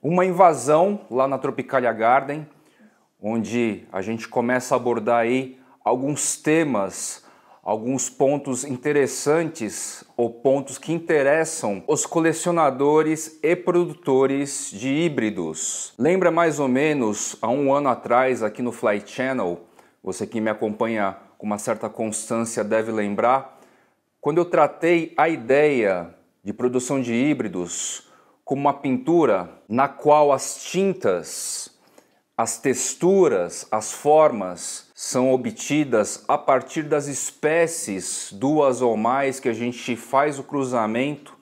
Uma invasão lá na Tropicalia Garden, onde a gente começa a abordar aí alguns temas, alguns pontos interessantes ou pontos que interessam os colecionadores e produtores de híbridos. Lembra mais ou menos há um ano atrás aqui no Fly Channel, você que me acompanha com uma certa constância deve lembrar, quando eu tratei a ideia de produção de híbridos como uma pintura na qual as tintas, as texturas, as formas são obtidas a partir das espécies, duas ou mais, que a gente faz o cruzamento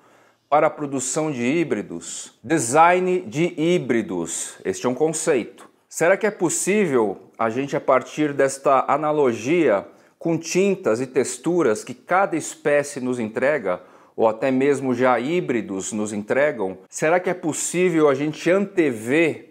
para a produção de híbridos. Design de híbridos, este é um conceito. Será que é possível a gente, a partir desta analogia com tintas e texturas que cada espécie nos entrega, ou até mesmo já híbridos nos entregam, será que é possível a gente antever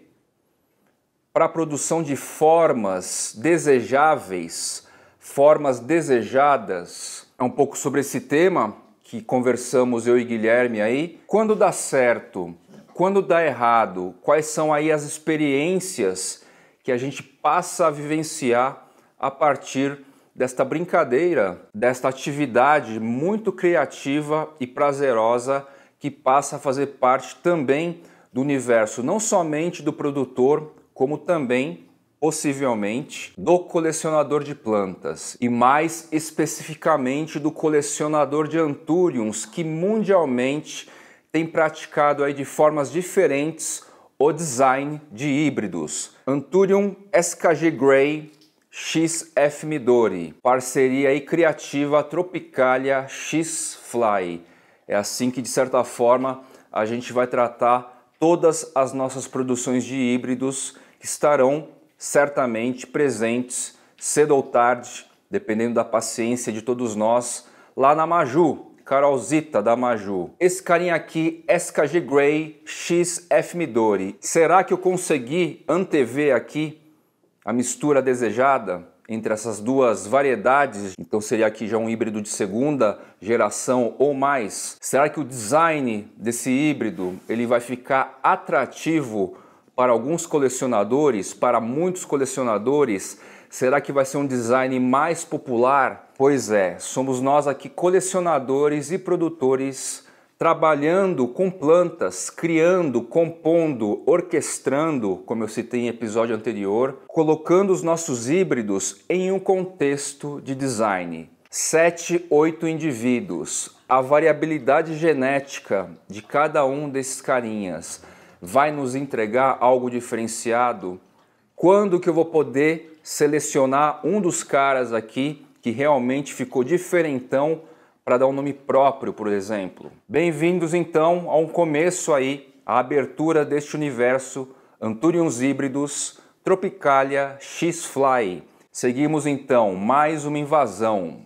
para a produção de formas desejáveis, formas desejadas? É um pouco sobre esse tema que conversamos eu e Guilherme aí. Quando dá certo? Quando dá errado? Quais são aí as experiências que a gente passa a vivenciar a partir desta brincadeira, desta atividade muito criativa e prazerosa que passa a fazer parte também do universo não somente do produtor, como também possivelmente do colecionador de plantas e mais especificamente do colecionador de antúriums que mundialmente tem praticado aí de formas diferentes o design de híbridos. Anturium SKG Grey XF Midori, parceria e criativa Tropicalia X Fly. É assim que, de certa forma, a gente vai tratar todas as nossas produções de híbridos que estarão certamente presentes cedo ou tarde, dependendo da paciência de todos nós, lá na Maju, Carolzita da Maju. Esse carinha aqui, SKG Grey XF Midori. Será que eu consegui antever aqui a mistura desejada entre essas duas variedades, então seria aqui já um híbrido de segunda geração ou mais. Será que o design desse híbrido ele vai ficar atrativo para alguns colecionadores, para muitos colecionadores? Será que vai ser um design mais popular? Pois é, somos nós aqui colecionadores e produtores trabalhando com plantas, criando, compondo, orquestrando, como eu citei em episódio anterior, colocando os nossos híbridos em um contexto de design. Sete, oito indivíduos. A variabilidade genética de cada um desses carinhas vai nos entregar algo diferenciado? Quando que eu vou poder selecionar um dos caras aqui que realmente ficou diferentão para dar um nome próprio, por exemplo. Bem-vindos então a um começo aí, a abertura deste universo Anturiums híbridos Tropicalia X-Fly. Seguimos então mais uma invasão.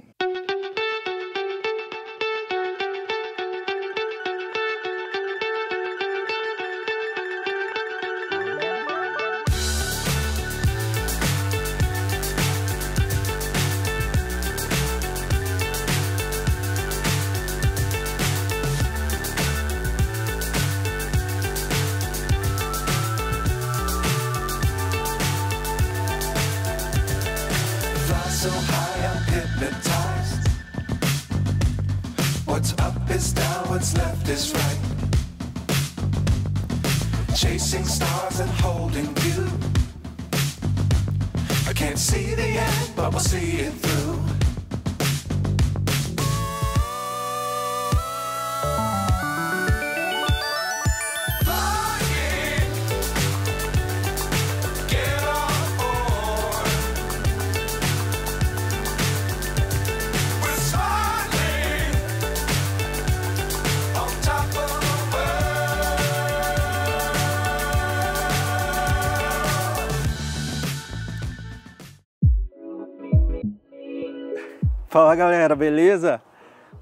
Fala galera, beleza?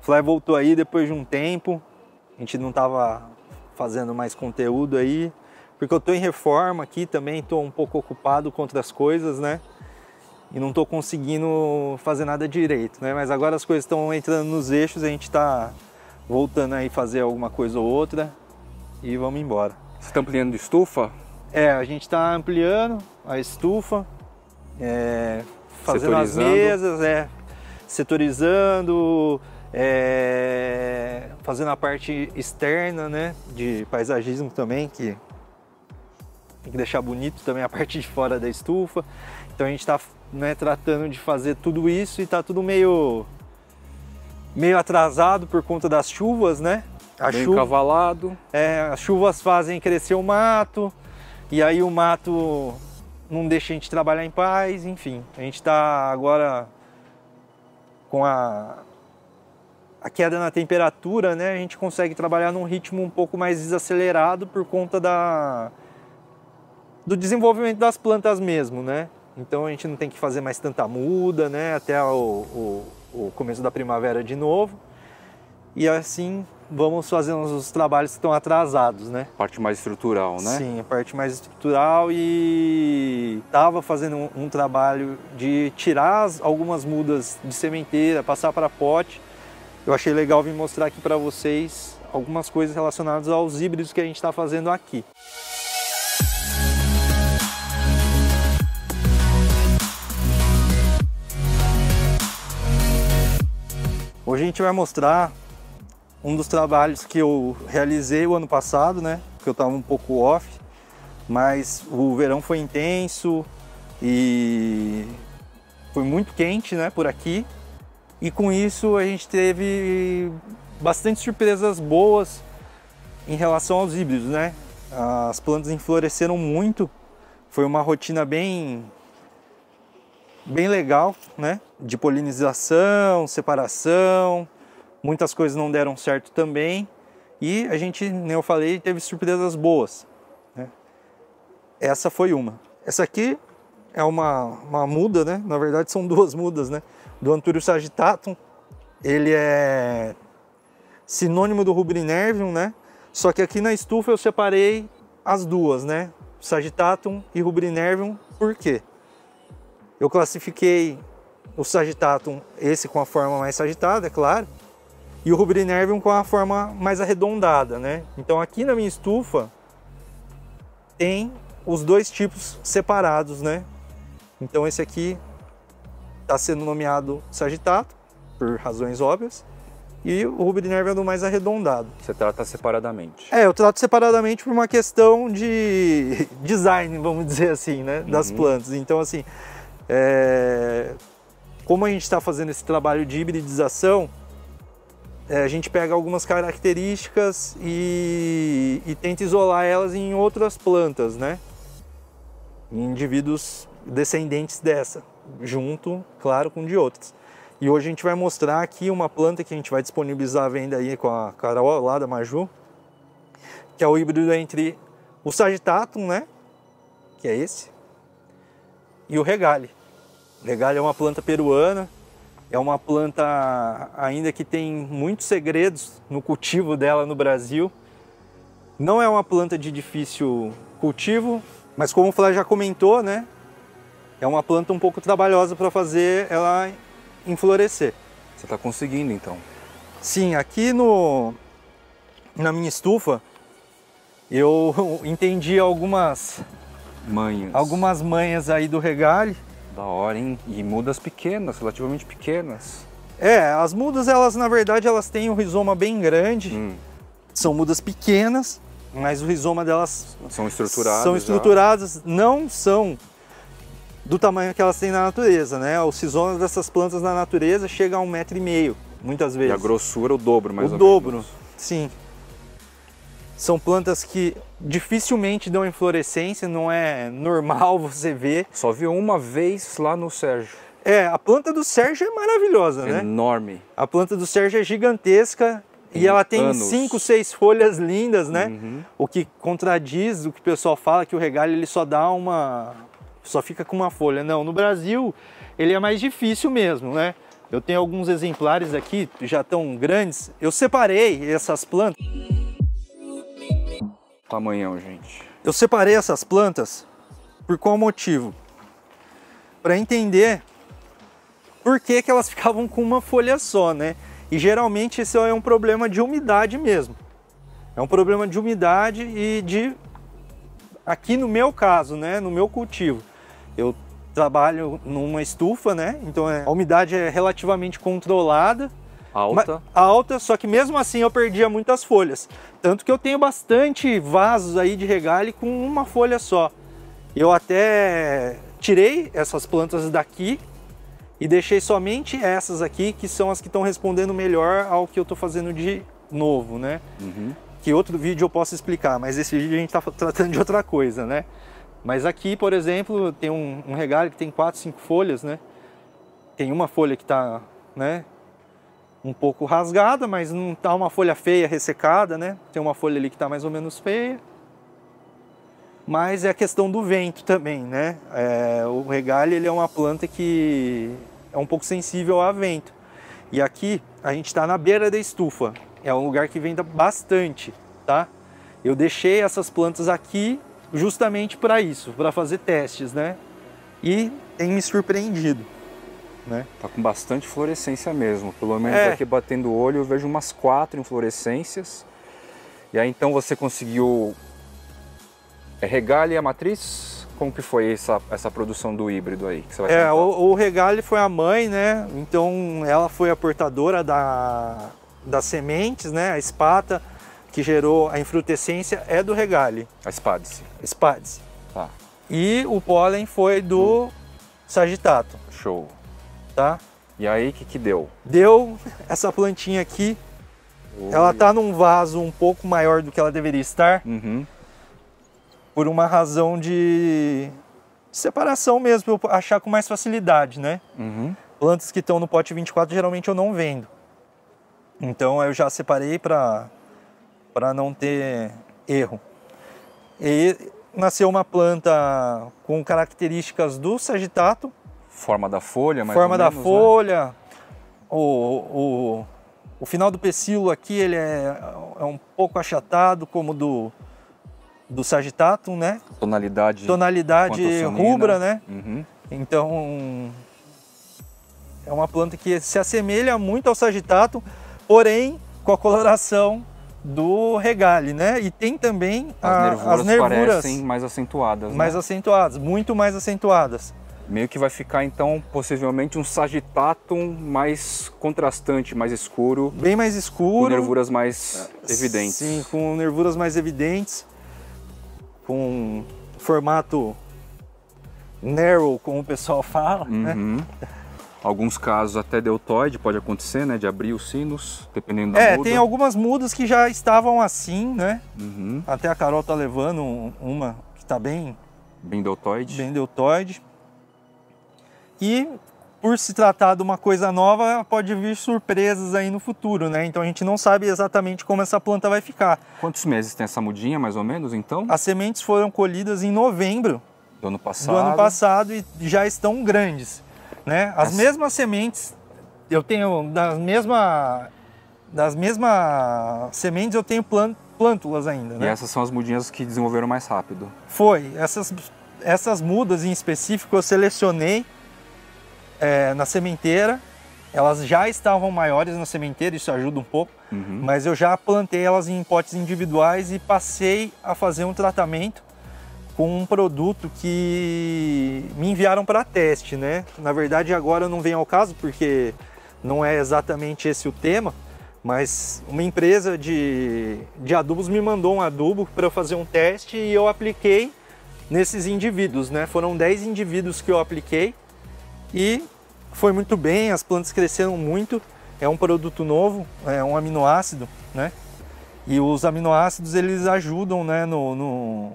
O Fly voltou aí depois de um tempo. A gente não tava fazendo mais conteúdo aí, porque eu tô em reforma aqui também, tô um pouco ocupado com outras coisas, né? E não tô conseguindo fazer nada direito, né? Mas agora as coisas estão entrando nos eixos, a gente tá voltando aí fazer alguma coisa ou outra e vamos embora. Você tá ampliando de estufa? É, a gente tá ampliando a estufa, é, fazendo as mesas, é, setorizando, é, fazendo a parte externa, né? De paisagismo também, que tem que deixar bonito também a parte de fora da estufa. Então a gente está né, tratando de fazer tudo isso e está tudo meio meio atrasado por conta das chuvas, né? A Bem chuva, encavalado. É, as chuvas fazem crescer o mato e aí o mato não deixa a gente trabalhar em paz, enfim. A gente está agora com a, a queda na temperatura, né, a gente consegue trabalhar num ritmo um pouco mais desacelerado por conta da, do desenvolvimento das plantas mesmo, né? Então a gente não tem que fazer mais tanta muda, né, até o, o, o começo da primavera de novo. E assim vamos fazendo os trabalhos que estão atrasados, né? Parte mais estrutural, né? Sim, a parte mais estrutural e estava fazendo um, um, trabalho de tirar algumas mudas de sementeira, passar para pote. Eu achei legal vir mostrar aqui para vocês algumas coisas relacionadas aos híbridos que a gente está fazendo aqui. Hoje a gente vai mostrar um dos trabalhos que eu realizei o ano passado, né? Que eu estava um pouco off, mas o verão foi intenso e foi muito quente, né? Por aqui. E com isso a gente teve bastante surpresas boas em relação aos híbridos, né? As plantas enfloresceram muito. Foi uma rotina bem bem legal, né? De polinização, separação, Muitas coisas não deram certo também. E a gente, nem eu falei, teve surpresas boas. Né? Essa foi uma. Essa aqui é uma, uma muda, né? Na verdade são duas mudas, né? Do Anturius sagitatum. Ele é sinônimo do Rubrinervium, né? Só que aqui na estufa eu separei as duas, né? Sagitatum e Rubrinervium. Por quê? Eu classifiquei o Sagitatum, esse com a forma mais sagitada, é claro, e o rubrinervium com a forma mais arredondada, né? Então aqui na minha estufa tem os dois tipos separados, né? Então esse aqui está sendo nomeado Sagitato, por razões óbvias, e o rubrinervium é do mais arredondado. Você trata separadamente? É, eu trato separadamente por uma questão de design, vamos dizer assim, né? Das uhum. plantas. Então assim, é... como a gente está fazendo esse trabalho de hibridização, é, a gente pega algumas características e, e tenta isolar elas em outras plantas, né? Em indivíduos descendentes dessa, junto, claro, com de outras. E hoje a gente vai mostrar aqui uma planta que a gente vai disponibilizar à venda aí com a Carol lá da Maju, que é o híbrido entre o Sagitatum, né? Que é esse, e o Regale. O Regale é uma planta peruana é uma planta ainda que tem muitos segredos no cultivo dela no Brasil. Não é uma planta de difícil cultivo, mas como o Flávio já comentou, né? É uma planta um pouco trabalhosa para fazer ela enflorescer. Você está conseguindo então? Sim, aqui no na minha estufa eu entendi algumas manhas. Algumas manhas aí do regale da hora, hein? E mudas pequenas, relativamente pequenas. É, as mudas, elas na verdade, elas têm um rizoma bem grande. Hum. São mudas pequenas, mas o rizoma delas... São estruturadas. São estruturadas, já. não são do tamanho que elas têm na natureza, né? Os rizomas dessas plantas na natureza chegam a um metro e meio, muitas vezes. E a grossura o dobro, mais o ou dobro, menos. sim. São plantas que dificilmente dão inflorescência, não é normal você ver. Só vi uma vez lá no Sérgio. É, a planta do Sérgio é maravilhosa, Enorme. né? Enorme. A planta do Sérgio é gigantesca, e ela tem anos. cinco, seis folhas lindas, né? Uhum. O que contradiz o que o pessoal fala que o regalho ele só dá uma, só fica com uma folha. Não, no Brasil ele é mais difícil mesmo, né? Eu tenho alguns exemplares aqui já tão grandes. Eu separei essas plantas tamanhão, gente. Eu separei essas plantas por qual motivo? Para entender por que, que elas ficavam com uma folha só, né? E geralmente esse é um problema de umidade mesmo. É um problema de umidade e de aqui no meu caso, né, no meu cultivo. Eu trabalho numa estufa, né? Então é, a umidade é relativamente controlada Alta. alta, só que mesmo assim eu perdia muitas folhas. Tanto que eu tenho bastante vasos aí de regalho com uma folha só. Eu até tirei essas plantas daqui e deixei somente essas aqui, que são as que estão respondendo melhor ao que eu estou fazendo de novo, né? Uhum. Que outro vídeo eu posso explicar, mas esse vídeo a gente está tratando de outra coisa, né? Mas aqui, por exemplo, tem um, um regalho que tem quatro, cinco folhas, né? Tem uma folha que está, né? um pouco rasgada, mas não está uma folha feia, ressecada, né? Tem uma folha ali que está mais ou menos feia. Mas é a questão do vento também, né? É, o regalho ele é uma planta que é um pouco sensível a vento. E aqui a gente está na beira da estufa. É um lugar que venta bastante, tá? Eu deixei essas plantas aqui justamente para isso, para fazer testes, né? E tem me surpreendido né? Tá com bastante fluorescência mesmo. Pelo menos é. aqui batendo o olho eu vejo umas quatro inflorescências. E aí então você conseguiu é, regale a matriz? Como que foi essa, essa produção do híbrido aí? Que você vai é, o, o regale foi a mãe, né? Então ela foi a portadora da, das sementes, né? A espata que gerou a infrutescência é do regale. A espádice. Espádice. Tá. E o pólen foi do hum. sagitato. Show tá? E aí, o que, que deu? Deu essa plantinha aqui. Oi. Ela tá num vaso um pouco maior do que ela deveria estar. Uhum. Por uma razão de separação mesmo, eu achar com mais facilidade, né? Uhum. Plantas que estão no pote 24 geralmente eu não vendo. Então eu já separei para não ter erro. E nasceu uma planta com características do Sagitato, Forma da folha, mais Forma menos, da né? folha. Né? O, o, o final do pecíolo aqui ele é, é um pouco achatado, como do, do sagitato, né? Tonalidade. Tonalidade rubra, né? Uhum. Então é uma planta que se assemelha muito ao sagitato, porém com a coloração do regale, né? E tem também as, a, nervuras, as nervuras mais acentuadas, né? mais né? acentuadas, muito mais acentuadas meio que vai ficar então possivelmente um Sagittatum mais contrastante, mais escuro. Bem mais escuro. Com nervuras mais ah, evidentes. Sim, com nervuras mais evidentes, com formato narrow, como o pessoal fala, né? uhum. né? Alguns casos até deltoide pode acontecer, né? De abrir os sinos, dependendo da é, muda. É, tem algumas mudas que já estavam assim, né? Uhum. Até a Carol tá levando uma que tá bem... Bem deltoide. Bem deltoide. E por se tratar de uma coisa nova, pode vir surpresas aí no futuro, né? Então a gente não sabe exatamente como essa planta vai ficar. Quantos meses tem essa mudinha, mais ou menos, então? As sementes foram colhidas em novembro do ano passado, do ano passado e já estão grandes, né? As essa... mesmas sementes, eu tenho das mesmas das mesmas sementes eu tenho plântulas ainda, né? E essas são as mudinhas que desenvolveram mais rápido. Foi, essas essas mudas em específico eu selecionei é, na sementeira, elas já estavam maiores na sementeira, isso ajuda um pouco, uhum. mas eu já plantei elas em potes individuais e passei a fazer um tratamento com um produto que me enviaram para teste, né? Na verdade, agora não vem ao caso porque não é exatamente esse o tema, mas uma empresa de, de adubos me mandou um adubo para eu fazer um teste e eu apliquei nesses indivíduos, né? Foram 10 indivíduos que eu apliquei e foi muito bem, as plantas cresceram muito, é um produto novo, é um aminoácido, né? E os aminoácidos eles ajudam né, no, no,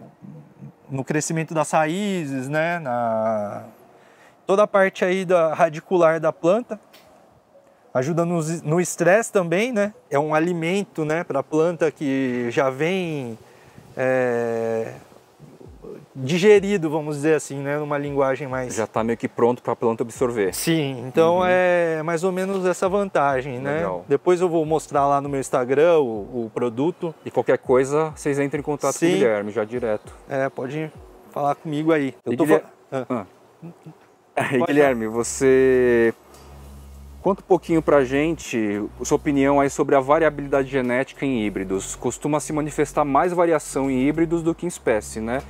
no crescimento das raízes, né? Na, toda a parte aí da radicular da planta. Ajuda no estresse também, né? É um alimento né, para a planta que já vem é, digerido, vamos dizer assim, né, numa linguagem mais já está meio que pronto para a planta absorver. Sim, então uhum. é mais ou menos essa vantagem, né? Legal. Depois eu vou mostrar lá no meu Instagram o, o produto e qualquer coisa vocês entrem em contato Sim. com o Guilherme já direto. É, pode falar comigo aí. Eu e tô Guilherme... Ah. ah. Guilherme, você Conta um pouquinho pra gente sua opinião aí sobre a variabilidade genética em híbridos. Costuma se manifestar mais variação em híbridos do que em espécie, né?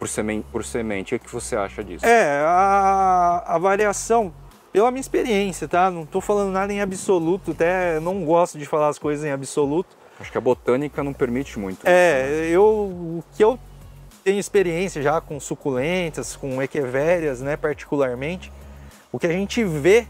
por, semente, por semente. O que você acha disso? É, a, a variação, pela minha experiência, tá? Não estou falando nada em absoluto, até não gosto de falar as coisas em absoluto. Acho que a botânica não permite muito. É, isso, né? eu, o que eu tenho experiência já com suculentas, com equevérias, né, particularmente, o que a gente vê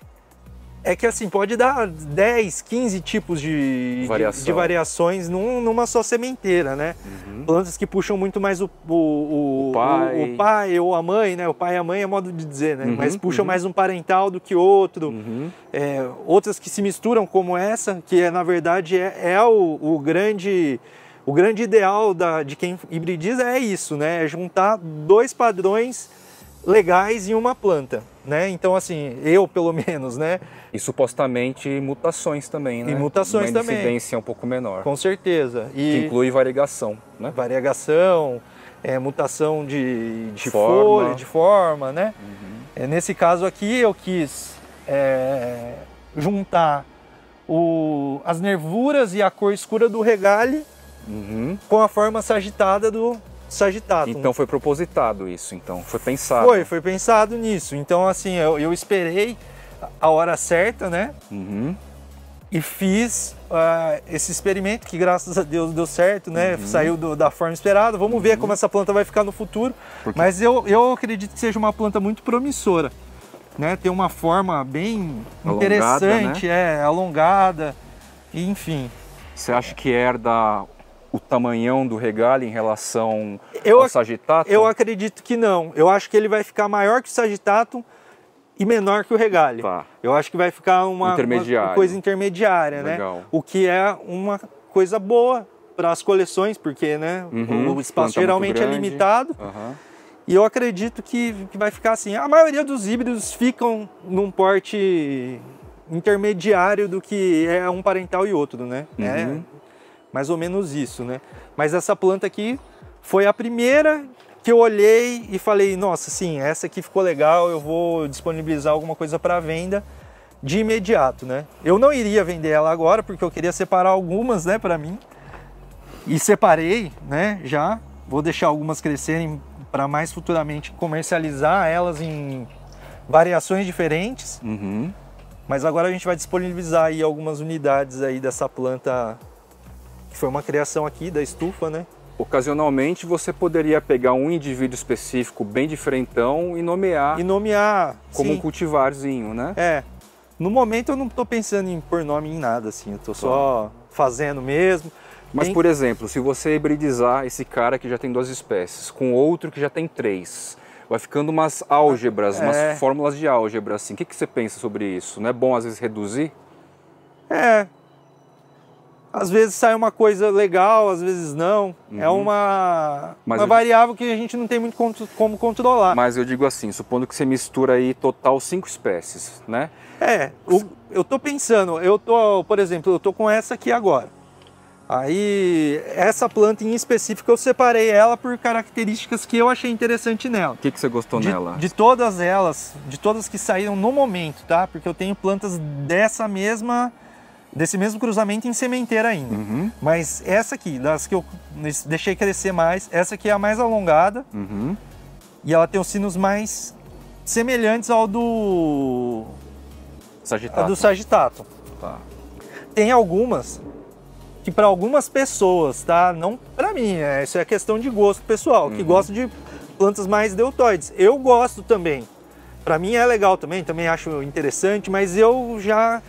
é que assim, pode dar 10, 15 tipos de, de, de variações num, numa só sementeira, né? Uhum. Plantas que puxam muito mais o, o, o, pai. o, pai. ou a mãe, né? O pai e a mãe é modo de dizer, né? Uhum, Mas puxam uhum. mais um parental do que outro. Uhum. É, outras que se misturam como essa, que é, na verdade é, é o, grande... O grande ideal da, de quem hibridiza é isso, né? É juntar dois padrões legais em uma planta né? Então, assim, eu pelo menos, né? E supostamente mutações também, né? E mutações também. Uma incidência um pouco menor. Com certeza. E... Que inclui variegação, né? Variegação, é, mutação de, de forma. folha, de forma, né? Uhum. É, nesse caso aqui eu quis é, juntar o, as nervuras e a cor escura do regale uhum. com a forma sagitada do, Sagitátum. Né? Então foi propositado isso, então foi pensado. Foi, foi pensado nisso. Então assim, eu, eu esperei a hora certa, né? Uhum. E fiz uh, esse experimento que graças a Deus deu certo, né? Uhum. Saiu do, da forma esperada. Vamos uhum. ver como essa planta vai ficar no futuro. Mas eu, eu acredito que seja uma planta muito promissora. Né? Tem uma forma bem alongada, interessante, né? é, alongada, enfim. Você acha que herda o tamanhão do regalho em relação eu, ao Sagitato? Eu acredito que não. Eu acho que ele vai ficar maior que o Sagitato e menor que o regalho. Tá. Eu acho que vai ficar uma, uma coisa intermediária, né? Legal. né? O que é uma coisa boa para as coleções, porque né, uhum, o espaço geralmente é limitado. Uhum. E eu acredito que, que vai ficar assim. A maioria dos híbridos ficam num porte intermediário do que é um parental e outro, né? É uhum. É, mais ou menos isso, né? Mas essa planta aqui foi a primeira que eu olhei e falei, nossa, sim, essa aqui ficou legal, eu vou disponibilizar alguma coisa para venda de imediato, né? Eu não iria vender ela agora porque eu queria separar algumas, né, para mim. E separei, né, já. Vou deixar algumas crescerem para mais futuramente comercializar elas em variações diferentes. Uhum. Mas agora a gente vai disponibilizar aí algumas unidades aí dessa planta que foi uma criação aqui da estufa, né? Ocasionalmente você poderia pegar um indivíduo específico bem diferentão e nomear. E nomear. Como sim. um cultivarzinho, né? É. No momento eu não estou pensando em pôr nome em nada, assim, eu tô só tá. fazendo mesmo. Mas, Tem... por exemplo, se você hibridizar esse cara que já tem duas espécies com outro que já tem três, vai ficando umas álgebras, ah, é. umas fórmulas de álgebra, assim. O que, que você pensa sobre isso? Não é bom, às vezes, reduzir? É, às vezes sai uma coisa legal, às vezes não. É uhum. É uma, Mas uma variável que a gente não tem muito como controlar. Mas eu digo assim, supondo que você mistura aí total cinco espécies, né? É, o, eu tô pensando, eu tô, por exemplo, eu tô com essa aqui agora. Aí, essa planta em específico, eu separei ela por características que eu achei interessante nela. O que, que você gostou de, nela? De todas elas, de todas que saíram no momento, tá? Porque eu tenho plantas dessa mesma desse mesmo cruzamento em sementeira ainda. Uhum. Mas essa aqui, das que eu deixei crescer mais, essa aqui é a mais alongada. Uhum. E ela tem os sinos mais semelhantes ao do Sagitato. do Sagitato. Tá. Tem algumas que para algumas pessoas, tá? Não para mim, é, isso é questão de gosto pessoal, uhum. que gosta de plantas mais deltoides. Eu gosto também. Para mim é legal também, também acho interessante, mas eu já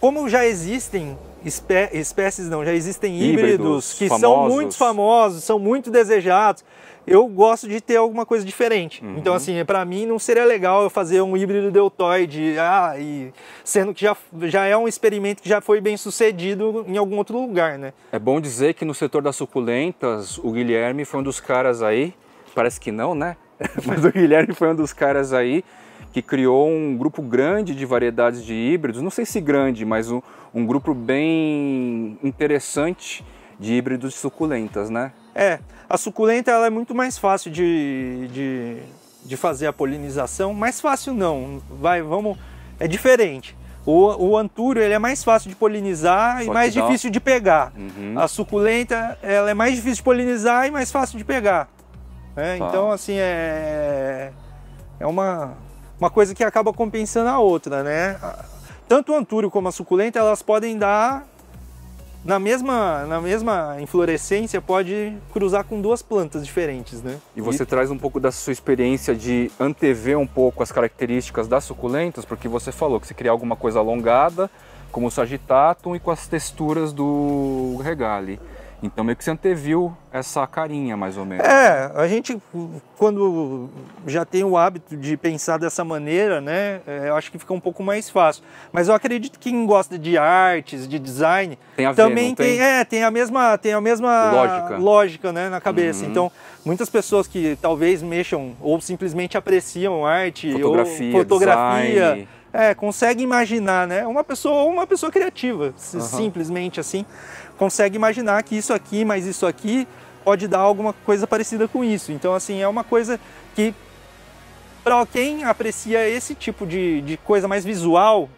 como já existem espé espécies, não, já existem híbridos, híbridos que famosos. são muito famosos, são muito desejados, eu gosto de ter alguma coisa diferente. Uhum. Então, assim, para mim não seria legal eu fazer um híbrido deltoide, ah, e sendo que já, já é um experimento que já foi bem sucedido em algum outro lugar, né? É bom dizer que no setor das suculentas, o Guilherme foi um dos caras aí, parece que não, né? Mas o Guilherme foi um dos caras aí que criou um grupo grande de variedades de híbridos, não sei se grande, mas um, um grupo bem interessante de híbridos de suculentas, né? É, a suculenta ela é muito mais fácil de, de, de fazer a polinização, mais fácil não, vai, vamos, é diferente. O, o antúrio ele é mais fácil de polinizar Só e mais difícil de pegar. Uhum. A suculenta ela é mais difícil de polinizar e mais fácil de pegar. É, tá. Então assim é é uma uma coisa que acaba compensando a outra, né? Tanto o antúrio como a suculenta, elas podem dar na mesma, na mesma inflorescência pode cruzar com duas plantas diferentes, né? E você e... traz um pouco da sua experiência de antever um pouco as características das suculentas, porque você falou que você queria alguma coisa alongada, como o sagitatum e com as texturas do regale. Então meio que você anteviu essa carinha, mais ou menos. É, a gente quando já tem o hábito de pensar dessa maneira, né? É, eu acho que fica um pouco mais fácil. Mas eu acredito que quem gosta de artes, de design, ver, também tem, tem, é, tem a mesma, tem a mesma lógica, lógica né, na cabeça. Uhum. Então, muitas pessoas que talvez mexam ou simplesmente apreciam arte fotografia, ou fotografia, design é, consegue imaginar, né? Uma pessoa, uma pessoa criativa, uhum. simplesmente assim, consegue imaginar que isso aqui, mas isso aqui pode dar alguma coisa parecida com isso. Então, assim, é uma coisa que para quem aprecia esse tipo de, de coisa mais visual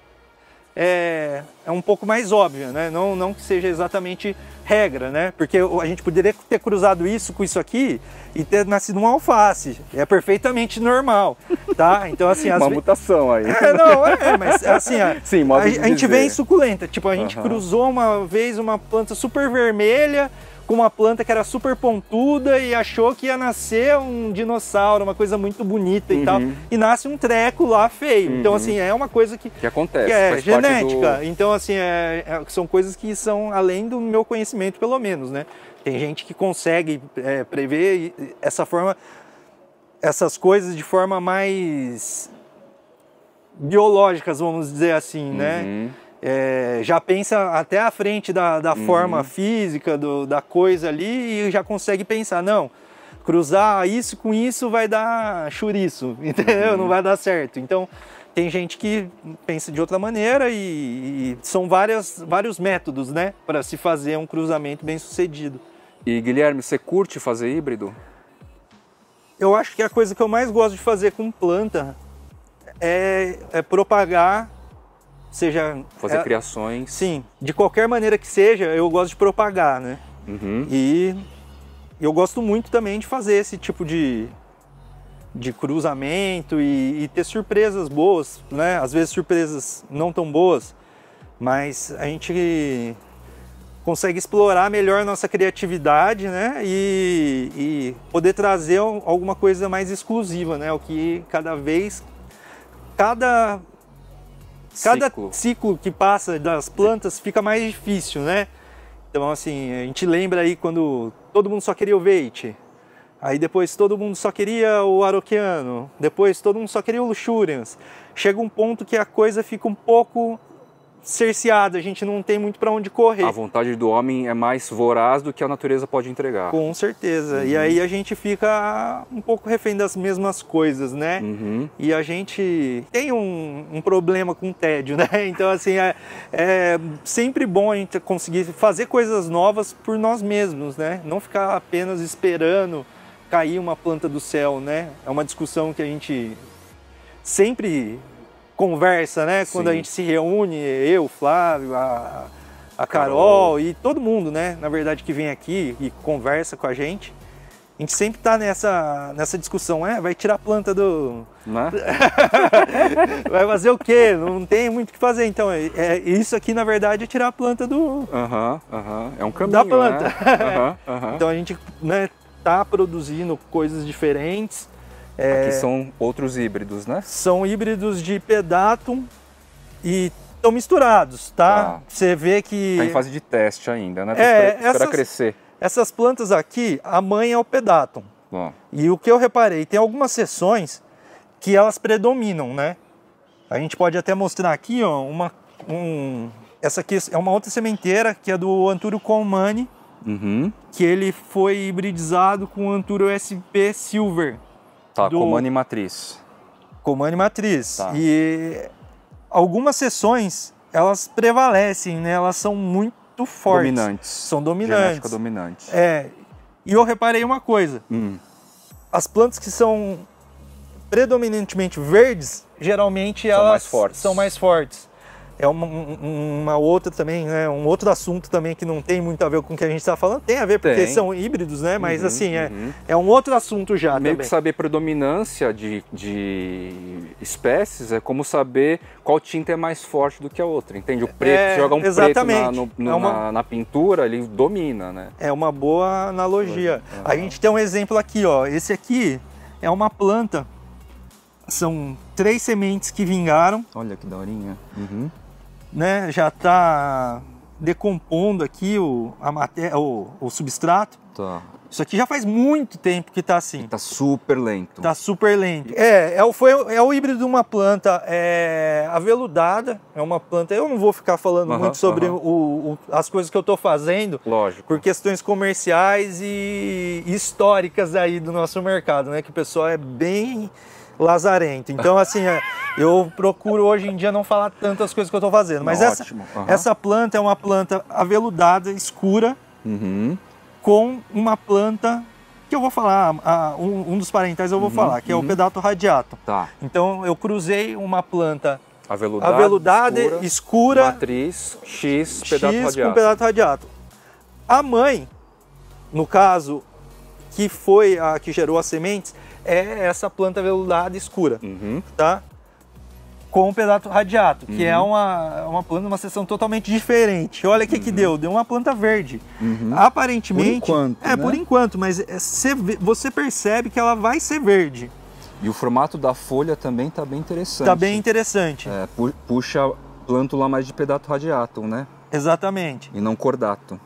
é, é um pouco mais óbvia, né? Não, não que seja exatamente regra, né? Porque a gente poderia ter cruzado isso com isso aqui e ter nascido um alface. É perfeitamente normal, tá? Então, assim... Uma mutação aí. É, não, é, é mas assim... A, Sim, a, a gente vem suculenta. Tipo, a gente uhum. cruzou uma vez uma planta super vermelha com uma planta que era super pontuda e achou que ia nascer um dinossauro, uma coisa muito bonita uhum. e tal. E nasce um treco lá feio. Uhum. Então, assim, é uma coisa que. Que acontece. Que é genética. Do... Então, assim, é, é, são coisas que são além do meu conhecimento, pelo menos, né? Tem gente que consegue é, prever essa forma, essas coisas de forma mais biológicas, vamos dizer assim, né? Uhum é, já pensa até à frente da, da uhum. forma física do, da coisa ali e já consegue pensar, não, cruzar isso com isso vai dar churiço, entendeu? Uhum. Não vai dar certo. Então tem gente que pensa de outra maneira e, e são várias, vários métodos, né, para se fazer um cruzamento bem sucedido. E Guilherme, você curte fazer híbrido? Eu acho que a coisa que eu mais gosto de fazer com planta é, é propagar seja. Fazer é, criações. Sim, de qualquer maneira que seja, eu gosto de propagar, né? Uhum. E eu gosto muito também de fazer esse tipo de, de cruzamento e, e, ter surpresas boas, né? Às vezes surpresas não tão boas, mas a gente consegue explorar melhor nossa criatividade, né? E, e poder trazer alguma coisa mais exclusiva, né? O que cada vez, cada cada ciclo. ciclo que passa das plantas fica mais difícil, né? Então, assim, a gente lembra aí quando todo mundo só queria o Veite, aí depois todo mundo só queria o Aroquiano, depois todo mundo só queria o Luxurians. Chega um ponto que a coisa fica um pouco cerceado, a gente não tem muito para onde correr. A vontade do homem é mais voraz do que a natureza pode entregar. Com certeza. Uhum. E aí a gente fica um pouco refém das mesmas coisas, né? Uhum. E a gente tem um, um, problema com tédio, né? Então, assim, é, é, sempre bom a gente conseguir fazer coisas novas por nós mesmos, né? Não ficar apenas esperando cair uma planta do céu, né? É uma discussão que a gente sempre conversa, né? Quando Sim. a gente se reúne, eu, Flávio, a, a Carol e todo mundo, né? Na verdade, que vem aqui e conversa com a gente. A gente sempre tá nessa, nessa discussão, é, vai tirar a planta do. Né? vai fazer o quê? Não tem muito o que fazer. Então, é, é, isso aqui, na verdade, é tirar a planta do. Aham, uh aham. -huh, uh -huh. É um caminho. Da né? planta. Né? Uh -huh, então a gente né, tá produzindo coisas diferentes é, Aqui são outros híbridos, né? São híbridos de Pedatum e estão misturados, tá? tá? Você vê que... Está em fase de teste ainda, né? É, espera, essas, crescer. Essas plantas aqui, a mãe é o Pedatum. E o que eu reparei, tem algumas seções que elas predominam, né? A gente pode até mostrar aqui, ó, uma... Um, essa aqui é uma outra sementeira, que é do Anturo comani, uhum. que ele foi hibridizado com o Anturo SP Silver. Tá, do... comando e matriz. Comando e matriz. Tá. E algumas sessões, elas prevalecem, né? Elas são muito fortes. Dominantes. São dominantes. Genética dominante. É. E eu reparei uma coisa. Hum. As plantas que são predominantemente verdes, geralmente são elas são mais fortes é uma, uma, outra também, né? Um outro assunto também que não tem muito a ver com o que a gente está falando. Tem a ver, porque tem. são híbridos, né? Mas uhum, assim, é, uhum. é um outro assunto já. Meio também. que saber predominância de, de espécies é como saber qual tinta é mais forte do que a outra. Entende? O é, preto, é, joga um exatamente. preto na, no, no, é uma... na, na, pintura, ele domina, né? É uma boa analogia. Uhum. A gente tem um exemplo aqui, ó. Esse aqui é uma planta. São três sementes que vingaram. Olha que daorinha. Uhum né, já está decompondo aqui o, a matéria, o, o substrato. Tá. Isso aqui já faz muito tempo que está assim. Está super lento. Está super lento. É, é o, foi, é o híbrido de uma planta é, aveludada. É uma planta. Eu não vou ficar falando uhum, muito sobre uhum. o, o, as coisas que eu estou fazendo. Lógico. Por questões comerciais e históricas aí do nosso mercado, né? Que o pessoal é bem lazarento. Então, assim, é, eu procuro hoje em dia não falar tantas coisas que eu estou fazendo. Mas essa, uhum. essa planta é uma planta aveludada, escura, uhum. com uma planta que eu vou falar, a, um, um, dos parentais eu vou uhum. falar, que é o uhum. pedato radiato. Tá. Então, eu cruzei uma planta aveludada, aveludada escura, escura, matriz, X, pedato X radiato. com pedato radiato. A mãe, no caso, que foi a que gerou as sementes, é essa planta veludada escura, uhum. tá? Com o pedato radiato, que é uhum. é uma, uma planta, uma seção totalmente diferente. Olha o que, que uhum. deu, deu uma planta verde. Uhum. Aparentemente. Por enquanto. É, né? por enquanto, mas é, você percebe que ela vai ser verde. E o formato da folha também está bem interessante. Está bem interessante. É, puxa plântula mais de pedato radiato, né? Exatamente. E não cordato.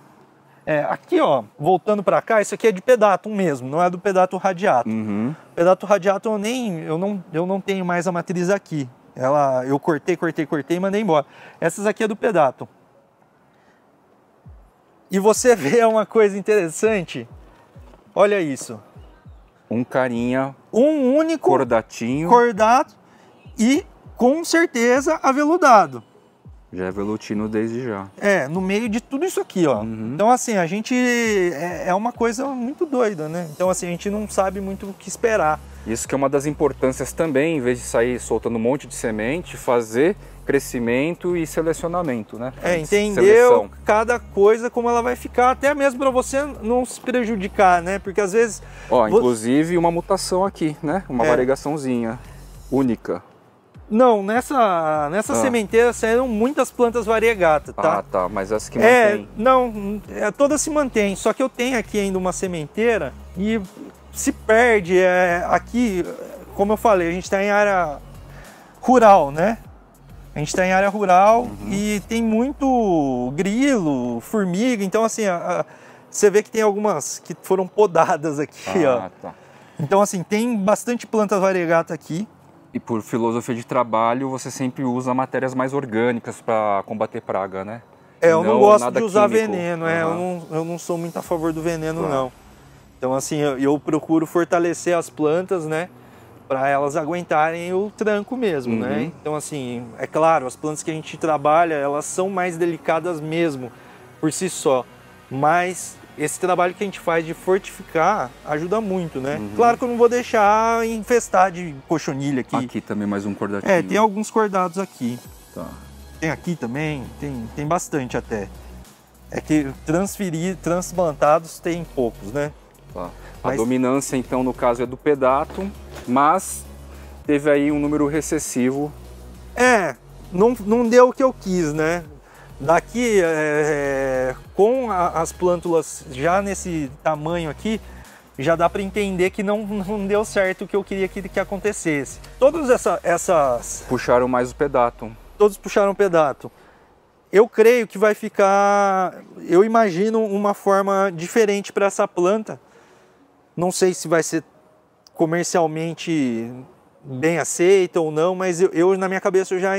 É, aqui, ó, voltando para cá, isso aqui é de pedato mesmo, não é do pedato radiato. Uhum. Pedato radiato eu nem, eu não, eu não tenho mais a matriz aqui. Ela, eu cortei, cortei, cortei e mandei embora. Essas aqui é do pedato. E você vê uma coisa interessante. Olha isso. Um carinha. Um único cordatinho. Cordato e com certeza aveludado. Já é velutino desde já. É, no meio de tudo isso aqui, ó. Uhum. Então, assim, a gente. É, é uma coisa muito doida, né? Então, assim, a gente não sabe muito o que esperar. Isso que é uma das importâncias também, em vez de sair soltando um monte de semente, fazer crescimento e selecionamento, né? É, entender cada coisa como ela vai ficar, até mesmo para você não se prejudicar, né? Porque às vezes. Ó, inclusive uma mutação aqui, né? Uma é. variegaçãozinha única. Não, nessa, nessa ah. sementeira saíram muitas plantas variegatas, tá? Ah, tá, mas as que é, Não, é, todas se mantêm, só que eu tenho aqui ainda uma sementeira e se perde. É, aqui, como eu falei, a gente está em área rural, né? A gente está em área rural uhum. e tem muito grilo, formiga, então assim, a, a, você vê que tem algumas que foram podadas aqui, ah, ó. Tá. Então assim, tem bastante planta variegata aqui. E por filosofia de trabalho, você sempre usa matérias mais orgânicas para combater praga, né? É, eu não, não gosto de usar químico. veneno, uhum. é, eu, não, eu não sou muito a favor do veneno, claro. não. Então, assim, eu, eu, procuro fortalecer as plantas, né? Para elas aguentarem o tranco mesmo, né? uhum. né? Então, assim, é claro, as plantas que a gente trabalha, elas são mais delicadas mesmo, por si só. Mas esse trabalho que a gente faz de fortificar ajuda muito, né? Uhum. Claro que eu não vou deixar infestar de cochonilha aqui. Aqui também mais um cordatinho. É, tem alguns cordados aqui. Tá. Tem aqui também, tem, tem bastante até. É que transferir, transplantados tem poucos, né? Tá. A mas... dominância, então, no caso é do pedato, mas teve aí um número recessivo. É, não, não deu o que eu quis, né? Daqui, é, é, com a, as plântulas já nesse tamanho aqui, já dá para entender que não, não deu certo o que eu queria que, que acontecesse. Todas essa, essas... Puxaram mais o pedato. Todos puxaram o pedato. Eu creio que vai ficar... Eu imagino uma forma diferente para essa planta. Não sei se vai ser comercialmente Hum. bem aceita ou não, mas eu, eu na minha cabeça eu já,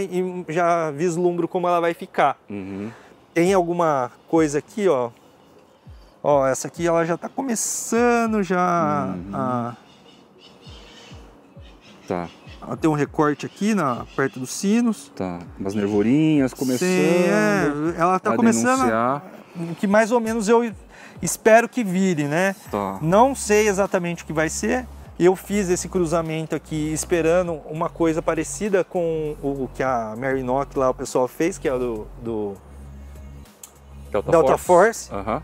já vislumbro como ela vai ficar. Uhum. Tem alguma coisa aqui, ó. Ó, essa aqui ela já tá começando já uhum. a... Tá. Ela tem um recorte aqui na, perto dos sinos. Tá. Umas nervurinhas começando. Sim, é. Ela tá começando. A, que mais ou menos eu espero que vire, né? Tá. Não sei exatamente o que vai ser eu fiz esse cruzamento aqui esperando uma coisa parecida com o que a Mary Knock lá o pessoal fez, que é do, do Delta, Delta, Force. Force uhum.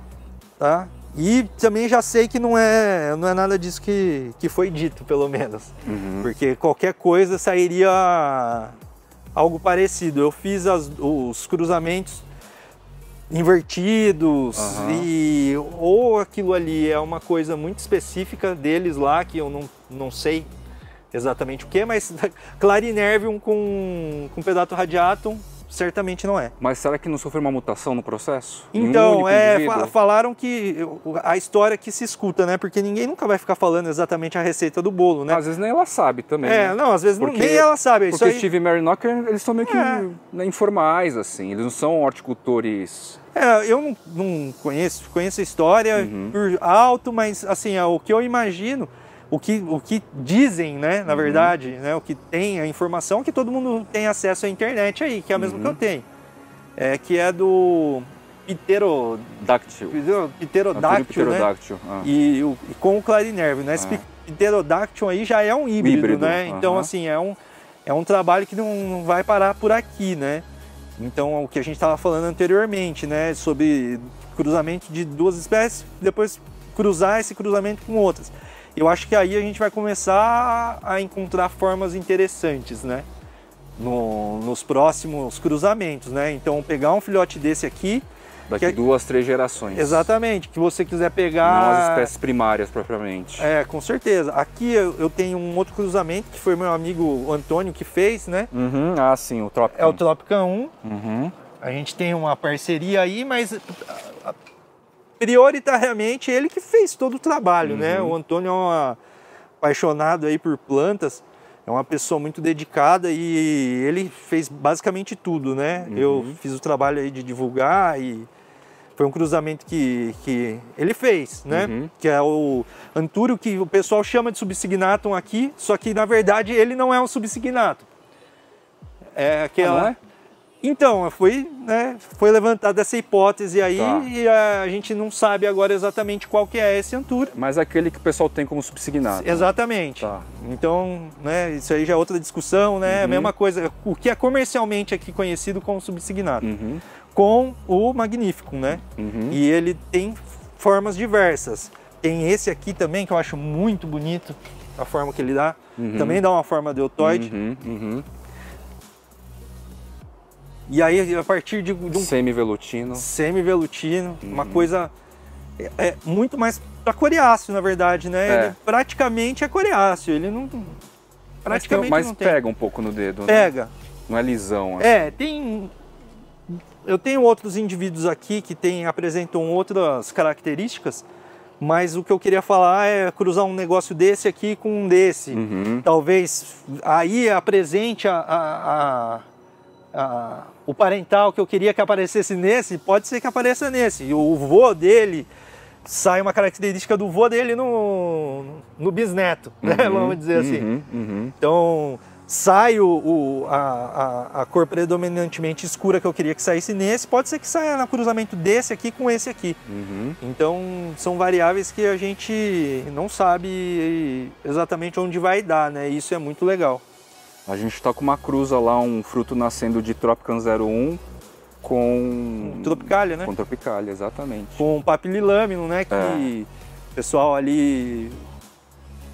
tá? E também já sei que não é, não é nada disso que, que foi dito, pelo menos. Uhum. Porque qualquer coisa sairia algo parecido. Eu fiz as, os cruzamentos invertidos uhum. e ou aquilo ali é uma coisa muito específica deles lá que eu não, não sei exatamente o que, mas clarinervium com, com pedato radiatum certamente não é. Mas será que não sofreu uma mutação no processo? Então, um é, fa falaram que a história que se escuta, né? Porque ninguém nunca vai ficar falando exatamente a receita do bolo, né? Às vezes nem ela sabe também. É, né? não, às vezes porque, nem ela sabe. Porque aí... Steve e Mary Knocker, eles são meio que é. né, informais, assim. Eles não são horticultores é, eu não, não, conheço, conheço a história uhum. por alto, mas assim, o que eu imagino, o que, o que dizem, né, na uhum. verdade, né, o que tem a informação é que todo mundo tem acesso à internet aí, que é a mesma uhum. que eu uhum. tenho. É, que é do pterodáctil. Pterodáctil, né? Ah. E, o, e, com o clarinerve, né? Esse é. pterodáctil aí já é um híbrido, híbrido. né? Então, assim, é um, é um trabalho que não, não vai parar por aqui, né? Então, o que a gente estava falando anteriormente, né, sobre cruzamento de duas espécies, depois cruzar esse cruzamento com outras. Eu acho que aí a gente vai começar a encontrar formas interessantes, né, no, nos próximos cruzamentos, né. Então, pegar um filhote desse aqui Daqui que, duas, três gerações. Exatamente, que você quiser pegar... Não as espécies primárias, propriamente. É, com certeza. Aqui eu, tenho um outro cruzamento, que foi meu amigo Antônio que fez, né? Uhum. Ah, sim, o Tropican. É o Tropican 1. Uhum. A gente tem uma parceria aí, mas prioritariamente tá ele que fez todo o trabalho, né? uhum. né? O Antônio é um apaixonado aí por plantas, é uma pessoa muito dedicada e ele fez basicamente tudo, né? Uhum. Eu fiz o trabalho aí de divulgar e foi um cruzamento que, que ele fez, né? Uhum. Que é o Antúrio, que o pessoal chama de subsignatum aqui, só que na verdade ele não é um subsignatum. É aquela. Ah, é? Então, foi, né, foi levantada essa hipótese aí tá. e a, gente não sabe agora exatamente qual que é esse antúrio Mas aquele que o pessoal tem como subsignado. Exatamente. Tá. Então, né, isso aí já é outra discussão, né? Uhum. A mesma coisa, o que é comercialmente aqui conhecido como subsignado. Uhum com o Magnificum, né? Uhum. E ele tem formas diversas. Tem esse aqui também que eu acho muito bonito, a forma que ele dá. Uhum. Também dá uma forma deltoide. Uhum, uhum. E aí, a partir de, de um... Semi-velutino. Semi-velutino, uma uhum. coisa é, é, muito mais para coreáceo, na verdade, né? É. Ele praticamente é coreáceo, ele não... Praticamente mas, tem, mas não pega tem. um pouco no dedo, né? Pega. Né? Não é lisão. Assim. É, tem eu tenho outros indivíduos aqui que tem, apresentam outras características, mas o que eu queria falar é cruzar um negócio desse aqui com um desse. Uhum. Talvez aí apresente a, a, a, a, o parental que eu queria que aparecesse nesse, pode ser que apareça nesse. E o vô dele sai uma característica do vô dele no, no bisneto, né? uhum, né? Vamos dizer assim. uhum. uhum. Então, sai o, o a, a, a, cor predominantemente escura que eu queria que saísse nesse, pode ser que saia no cruzamento desse aqui com esse aqui. Uhum. Então são variáveis que a gente não sabe exatamente onde vai dar, né? isso é muito legal. A gente está com uma cruza lá, um fruto nascendo de Tropican 01 com... Um Tropicália, né? Com Tropicália, exatamente. Com Papililâmino, né? Que é. o pessoal ali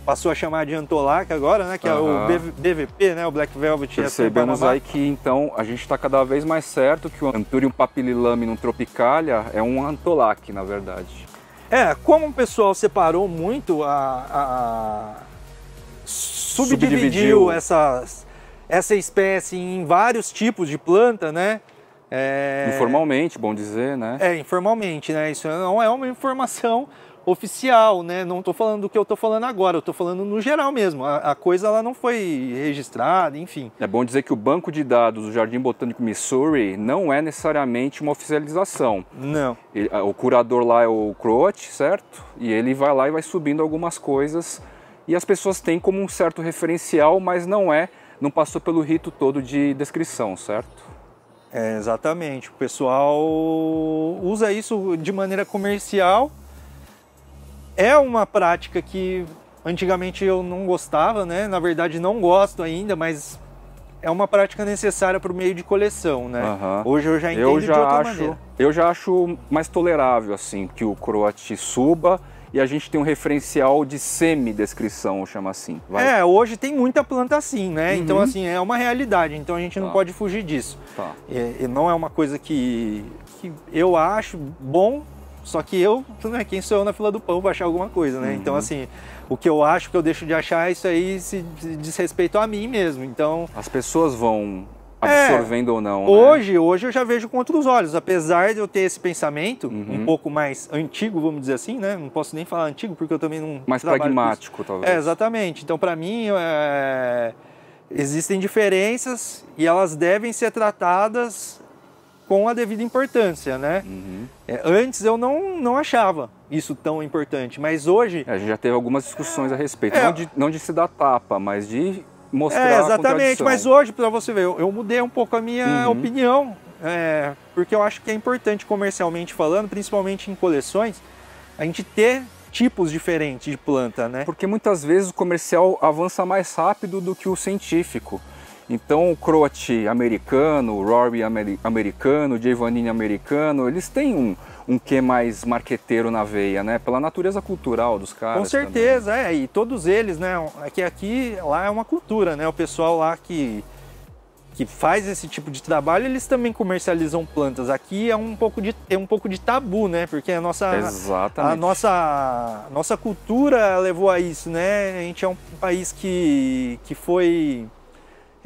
passou a chamar de Antolac agora, né? Que é o BVP né? O Black Velvet. É Percebemos aí que então a gente está cada vez mais certo que o Anturium papililaminum tropicalia é um Antolac, na verdade. É, como o pessoal separou muito a, a... Subdividiu, subdividiu, essas, essa espécie em vários tipos de planta, né? É... Informalmente, bom dizer, né? É, informalmente, né? Isso não é uma informação oficial, né? Não estou falando do que eu estou falando agora, eu estou falando no geral mesmo. A, a, coisa ela não foi registrada, enfim. É bom dizer que o banco de dados do Jardim Botânico Missouri não é necessariamente uma oficialização. Não. Ele, ah, o curador lá é o Croat, certo? E ele vai lá e vai subindo algumas coisas e as pessoas têm como um certo referencial, mas não é, não passou pelo rito todo de descrição, certo? É, exatamente. O pessoal usa isso de maneira comercial é uma prática que antigamente eu não gostava, né? Na verdade, não gosto ainda, mas é uma prática necessária para o meio de coleção, né? Uhum. Hoje eu já entendo eu já de outra acho, maneira. Eu já acho mais tolerável, assim, que o croate suba e a gente tem um referencial de semi-descrição, chama assim. Vai. É, hoje tem muita planta assim, né? Uhum. Então, assim, é uma realidade, então a gente tá. não pode fugir disso. Tá. E, e não é uma coisa que, que eu acho bom, só que eu, né, quem sou eu na fila do pão para achar alguma coisa, né? Então, uhum. Então, assim, o que eu acho, o que eu deixo de achar, isso aí se diz respeito a mim mesmo. Então. As pessoas vão é, absorvendo é, ou não. Né? Hoje, hoje eu já vejo com outros olhos, apesar de eu ter esse pensamento uhum. um pouco mais antigo, vamos dizer assim, né? Não posso nem falar antigo porque eu também não mais pragmático, talvez. É, exatamente. Então, para mim, é... existem diferenças e elas devem ser tratadas com a devida importância, né? Uhum. É, antes eu não, não achava isso tão importante, mas hoje. É, a gente já teve algumas discussões a respeito. É. Não de, não de se dar tapa, mas de mostrar. É, exatamente, mas hoje, para você ver, eu, eu, mudei um pouco a minha uhum. opinião, é, porque eu acho que é importante comercialmente falando, principalmente em coleções, a gente ter tipos diferentes de planta, né? Porque muitas vezes o comercial avança mais rápido do que o científico. Então, o Croati americano, o Rory americano, o Giovannini americano, eles têm um, um quê mais marqueteiro na veia, né? Pela natureza cultural dos caras. Com certeza, também. é. E todos eles, né? É que aqui, lá é uma cultura, né? O pessoal lá que, que faz esse tipo de trabalho, eles também comercializam plantas. Aqui é um pouco de, é um pouco de tabu, né? Porque a nossa, Exatamente. a nossa, a nossa cultura levou a isso, né? A gente é um país que, que foi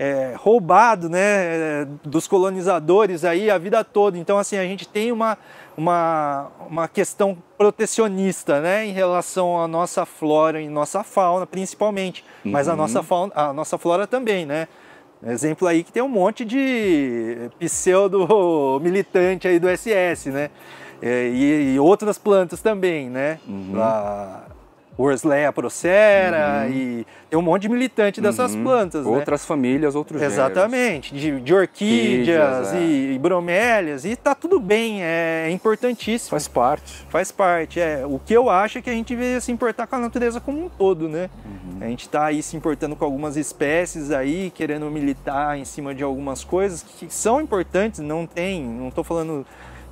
é, roubado né, é, dos colonizadores aí a vida toda. Então, assim, a gente tem uma, uma, uma questão protecionista né, em relação à nossa flora e nossa fauna, principalmente, uhum. mas a uhum. nossa, fauna, a nossa flora também, né? Exemplo aí que tem um monte de pseudo militante aí do SS, né? É, e, e outras plantas também, né? Uhum. Lá, Worslea procera uhum. e tem um monte de militante dessas uhum. plantas. Né? Outras né? famílias, outros Exatamente, de, de, orquídeas e, é. e, bromélias e tá tudo bem, é, é importantíssimo. Faz parte. Faz parte, é. O que eu acho é que a gente deveria se importar com a natureza como um todo, né? Uhum. A gente tá aí se importando com algumas espécies aí, querendo militar em cima de algumas coisas que são importantes, não tem, não tô falando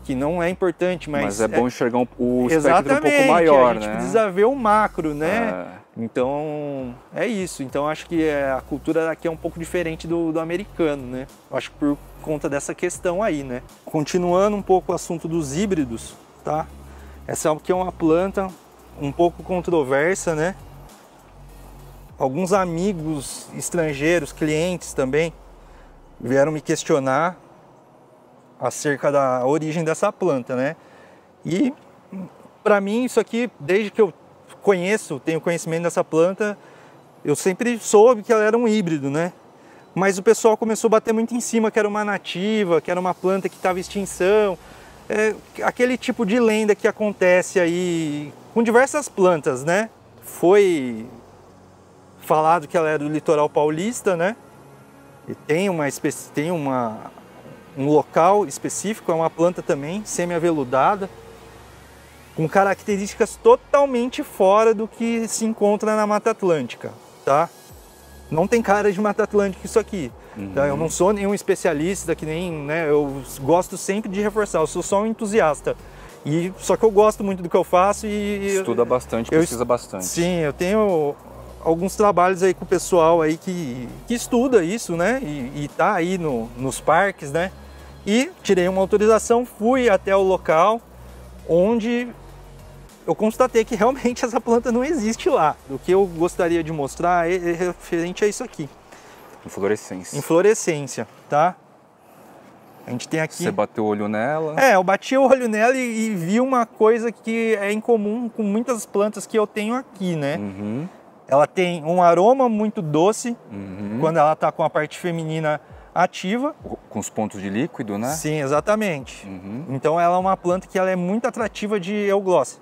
que não é importante, mas. Mas é, é... bom enxergar o espectro um pouco maior, a gente né? precisa ver o macro, né? É. Então é isso. Então acho que é, a cultura daqui é um pouco diferente do, do americano, né? Acho que por conta dessa questão aí, né? Continuando um pouco o assunto dos híbridos, tá? Essa aqui é, é uma planta um pouco controversa, né? Alguns amigos estrangeiros, clientes também, vieram me questionar acerca da origem dessa planta, né? E para mim isso aqui, desde que eu conheço, tenho conhecimento dessa planta, eu sempre soube que ela era um híbrido, né? Mas o pessoal começou a bater muito em cima que era uma nativa, que era uma planta que estava em extinção. É, aquele tipo de lenda que acontece aí com diversas plantas, né? Foi falado que ela era do litoral paulista, né? E tem uma, espécie, tem uma um local específico, é uma planta também semi-aveludada, com características totalmente fora do que se encontra na Mata Atlântica, tá? Não tem cara de Mata Atlântica isso aqui. Uhum. Tá? Eu não uhum. sou nenhum especialista, que nem, né, eu gosto sempre de reforçar, eu sou só um entusiasta. E, só que eu gosto muito do que eu faço e... Estuda bastante, eu, precisa bastante. Sim, eu tenho alguns trabalhos aí com o pessoal aí que, que estuda isso, né? E, está aí no, nos parques, né? E tirei uma autorização, fui até o local onde eu constatei que realmente essa planta não existe lá. O que eu gostaria de mostrar é, é referente a isso aqui. Inflorescência. Inflorescência, tá? A gente tem aqui. Você bateu o olho nela? É, eu bati o olho nela e, e vi uma coisa que é incomum com muitas plantas que eu tenho aqui, né? Uhum. Ela tem um aroma muito doce uhum. quando ela está com a parte feminina ativa. Com os pontos de líquido, né? Sim, exatamente. Uhum. Então ela é uma planta que ela é muito atrativa de euglossia.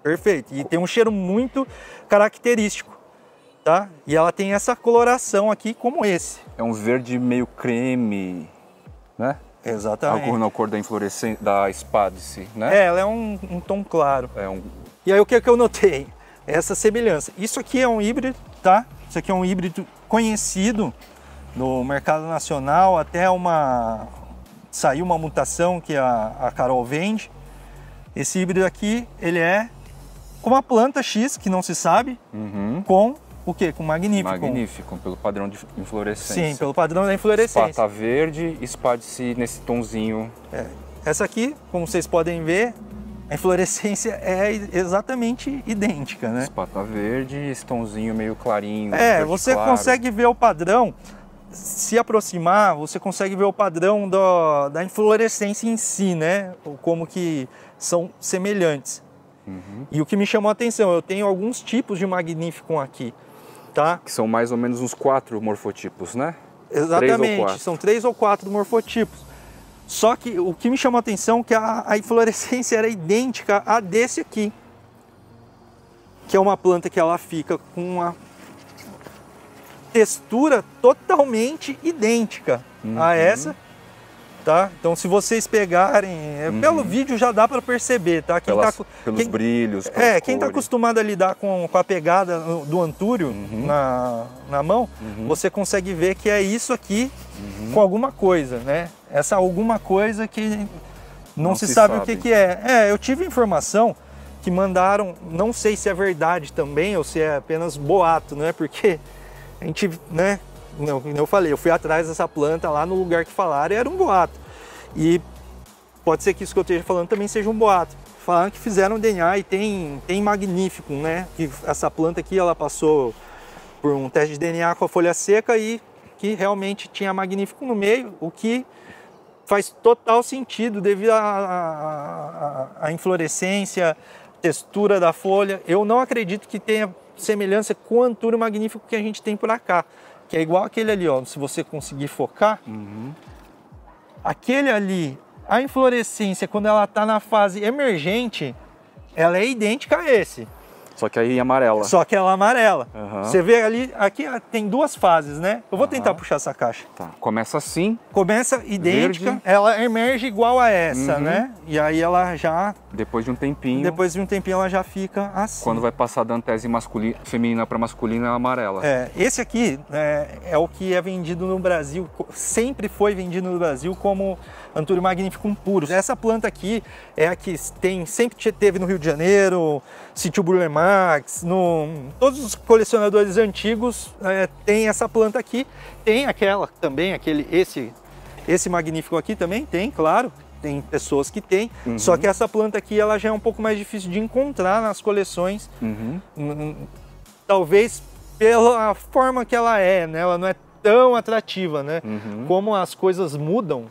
Perfeito. E tem um cheiro muito característico, tá? E ela tem essa coloração aqui como esse. É um verde meio creme, né? Exatamente. Algo na cor da inflorescência, da espádice, né? É, ela é um, um tom claro. É um... E aí o que, é que eu notei? essa semelhança. Isso aqui é um híbrido, tá? Isso aqui é um híbrido conhecido no mercado nacional, até uma saiu uma mutação que a, a Carol vende. Esse híbrido aqui, ele é com uma planta X, que não se sabe, uhum. com o quê? Com magnífico. Magnífico, pelo padrão de inflorescência. Sim, pelo padrão da inflorescência. Espata verde, espade-se nesse tonzinho. É. Essa aqui, como vocês podem ver, a inflorescência é exatamente idêntica, né? Espata verde, estãozinho meio clarinho. É, você claro. consegue ver o padrão, se aproximar, você consegue ver o padrão do, da inflorescência em si, né? Ou como que são semelhantes. Uhum. E o que me chamou a atenção, eu tenho alguns tipos de magnífico aqui, tá? Que são mais ou menos uns quatro morfotipos, né? Exatamente, três são três ou quatro morfotipos. Só que o que me chamou a atenção é que a, a inflorescência era idêntica à desse aqui, que é uma planta que ela fica com uma textura totalmente idêntica uhum. a essa tá? Então, se vocês pegarem, é, uhum. pelo vídeo já dá para perceber, tá? Quem Pelas, tá pelos quem, brilhos, É, quem está acostumado a lidar com, com a pegada do antúrio uhum. na, na mão, uhum. você consegue ver que é isso aqui uhum. com alguma coisa, né? Essa alguma coisa que não, não se, se, sabe, sabe. o que, que é. É, eu tive informação que mandaram, não sei se é verdade também ou se é apenas boato, né? Porque a gente, né, não, eu falei, eu fui atrás dessa planta lá no lugar que falaram e era um boato. E pode ser que isso que eu esteja falando também seja um boato. Falaram que fizeram DNA e tem, tem magnífico, né? Que essa planta aqui ela passou por um teste de DNA com a folha seca e que realmente tinha magnífico no meio, o que faz total sentido devido à inflorescência, textura da folha. Eu não acredito que tenha semelhança com o antúrio magnífico que a gente tem por cá que é igual aquele ali, ó, se você conseguir focar, uhum. aquele ali, a inflorescência, quando ela está na fase emergente, ela é idêntica a esse. Só que aí é amarela. Só que ela é amarela. Uhum. Você vê ali, aqui ah, tem duas fases, né? Eu vou uhum. tentar puxar essa caixa. Tá. Começa assim. Começa idêntica, verde. ela emerge igual a essa, uhum. né? E aí ela já... Depois de um tempinho. Depois de um tempinho ela já fica assim. Quando vai passar da antese masculina, feminina para masculina, é amarela. É, esse aqui é, é o que é vendido no Brasil, sempre foi vendido no Brasil como Antúrio magnificum puro. Essa planta aqui é a que tem, sempre teve no Rio de Janeiro, Sítio Brulé Max, no, todos os colecionadores antigos é, tem essa planta aqui. Tem aquela também, aquele, esse, esse magnífico aqui também tem, claro. Tem pessoas que tem, uhum. só que essa planta aqui ela já é um pouco mais difícil de encontrar nas coleções. Uhum. Talvez pela forma que ela é, né? Ela não é tão atrativa, né? Uhum. Como as coisas mudam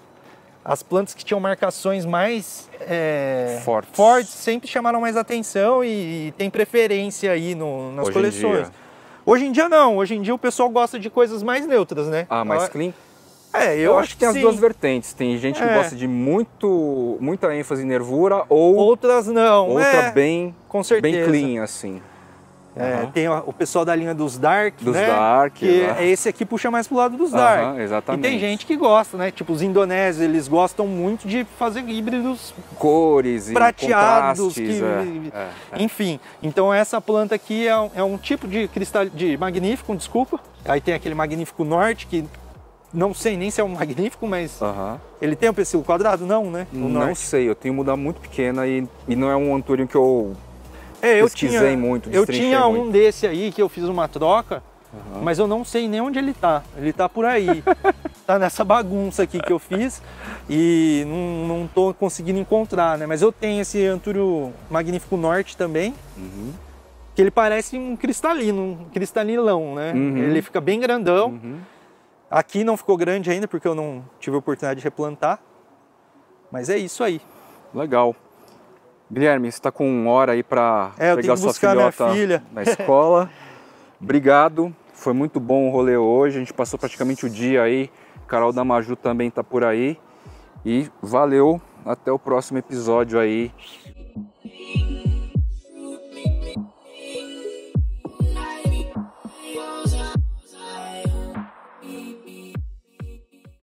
as plantas que tinham marcações mais é, fortes. fortes. sempre chamaram mais atenção e, e tem preferência aí no, nas hoje coleções. Em hoje em dia não, hoje em dia o pessoal gosta de coisas mais neutras, né? Ah, mais clean? É, eu, eu acho, acho, que tem sim. as duas vertentes. Tem gente é. que gosta de muito, muita ênfase em nervura ou outras não. Outra é. bem, com certeza. bem clean assim. É, uhum. Tem o pessoal da linha dos Dark, dos né? Dark, que é, esse aqui puxa mais pro lado dos uhum, Dark. Exatamente. E tem gente que gosta, né? Tipo os indonésios, eles gostam muito de fazer híbridos cores prateados, que, é, é, é, enfim. Então essa planta aqui é, um, é um tipo de cristal de magnífico, desculpa. Aí tem aquele magnífico norte que não sei nem se é um magnífico, mas uhum. ele tem um perfil quadrado, não, né? O não norte. sei, eu tenho mudar muito pequena e, e não é um antúrio que eu é, eu tinha, muito, Eu tinha muito. um desse aí que eu fiz uma troca, uhum. mas eu não sei nem onde ele tá. Ele tá por aí. tá nessa bagunça aqui que eu fiz e não, não tô conseguindo encontrar, né? Mas eu tenho esse Antúrio Magnífico Norte também. Uhum. Que ele parece um cristalino, um cristalinão, né? Uhum. Ele fica bem grandão. Uhum. Aqui não ficou grande ainda porque eu não tive a oportunidade de replantar. Mas é isso aí. Legal. Guilherme, você está com uma hora aí para é, pegar sua filhota filha. na escola. Obrigado, foi muito bom o rolê hoje. A gente passou praticamente o dia aí. Carol da Maju também está por aí. E valeu, até o próximo episódio aí.